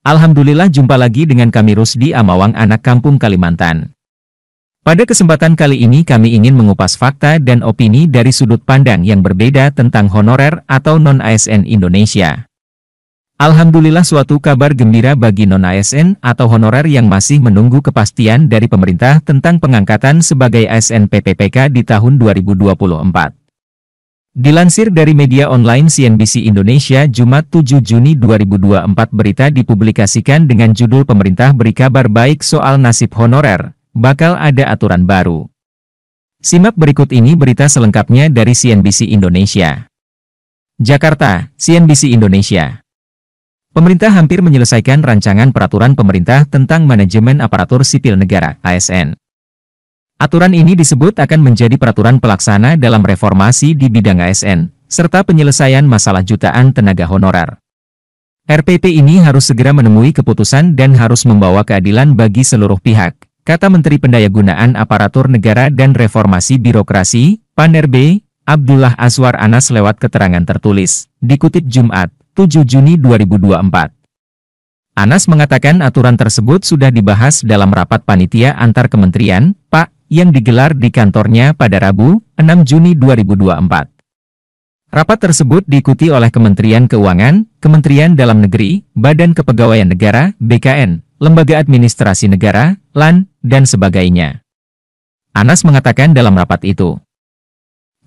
Alhamdulillah jumpa lagi dengan kami Rusdi Amawang anak kampung Kalimantan. Pada kesempatan kali ini kami ingin mengupas fakta dan opini dari sudut pandang yang berbeda tentang honorer atau non-ASN Indonesia. Alhamdulillah suatu kabar gembira bagi non-ASN atau honorer yang masih menunggu kepastian dari pemerintah tentang pengangkatan sebagai ASN PPPK di tahun 2024. Dilansir dari media online CNBC Indonesia Jumat 7 Juni 2024 berita dipublikasikan dengan judul Pemerintah Beri Kabar Baik Soal Nasib Honorer, Bakal Ada Aturan Baru. Simak berikut ini berita selengkapnya dari CNBC Indonesia. Jakarta, CNBC Indonesia. Pemerintah hampir menyelesaikan rancangan peraturan pemerintah tentang manajemen aparatur sipil negara, ASN. Aturan ini disebut akan menjadi peraturan pelaksana dalam reformasi di bidang ASN, serta penyelesaian masalah jutaan tenaga honorer. RPP ini harus segera menemui keputusan dan harus membawa keadilan bagi seluruh pihak, kata Menteri Pendayagunaan Aparatur Negara dan Reformasi Birokrasi, B, Abdullah Azwar Anas lewat keterangan tertulis, dikutip Jumat, 7 Juni 2024. Anas mengatakan aturan tersebut sudah dibahas dalam rapat panitia antar kementerian, Pak, yang digelar di kantornya pada Rabu, 6 Juni 2024. Rapat tersebut diikuti oleh Kementerian Keuangan, Kementerian Dalam Negeri, Badan Kepegawaian Negara, BKN, Lembaga Administrasi Negara, LAN, dan sebagainya. Anas mengatakan dalam rapat itu,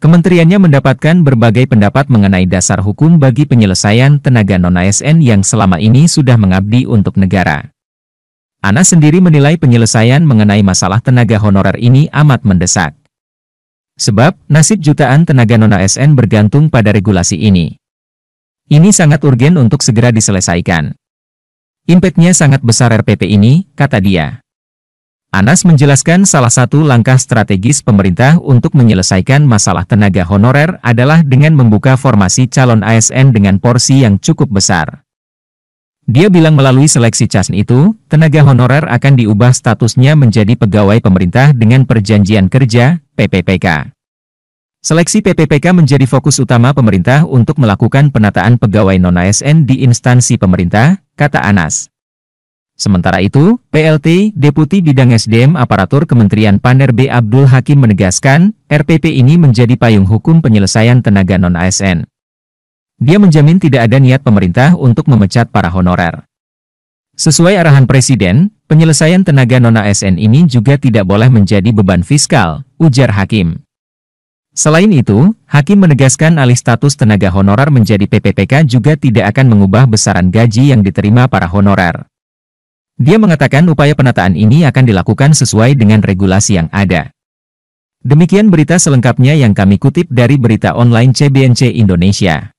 Kementeriannya mendapatkan berbagai pendapat mengenai dasar hukum bagi penyelesaian tenaga non-ASN yang selama ini sudah mengabdi untuk negara. Ana sendiri menilai penyelesaian mengenai masalah tenaga honorer ini amat mendesak. Sebab, nasib jutaan tenaga non-ASN bergantung pada regulasi ini. Ini sangat urgen untuk segera diselesaikan. Impactnya sangat besar RPP ini, kata dia. Anas menjelaskan salah satu langkah strategis pemerintah untuk menyelesaikan masalah tenaga honorer adalah dengan membuka formasi calon ASN dengan porsi yang cukup besar. Dia bilang melalui seleksi CASN itu, tenaga honorer akan diubah statusnya menjadi pegawai pemerintah dengan perjanjian kerja, PPPK. Seleksi PPPK menjadi fokus utama pemerintah untuk melakukan penataan pegawai non-ASN di instansi pemerintah, kata Anas. Sementara itu, PLT, Deputi Bidang SDM Aparatur Kementerian Paner B. Abdul Hakim menegaskan, RPP ini menjadi payung hukum penyelesaian tenaga non-ASN. Dia menjamin tidak ada niat pemerintah untuk memecat para honorer. Sesuai arahan Presiden, penyelesaian tenaga non-ASN ini juga tidak boleh menjadi beban fiskal, ujar Hakim. Selain itu, Hakim menegaskan alih status tenaga honorer menjadi PPPK juga tidak akan mengubah besaran gaji yang diterima para honorer. Dia mengatakan upaya penataan ini akan dilakukan sesuai dengan regulasi yang ada. Demikian berita selengkapnya yang kami kutip dari berita online CBNC Indonesia.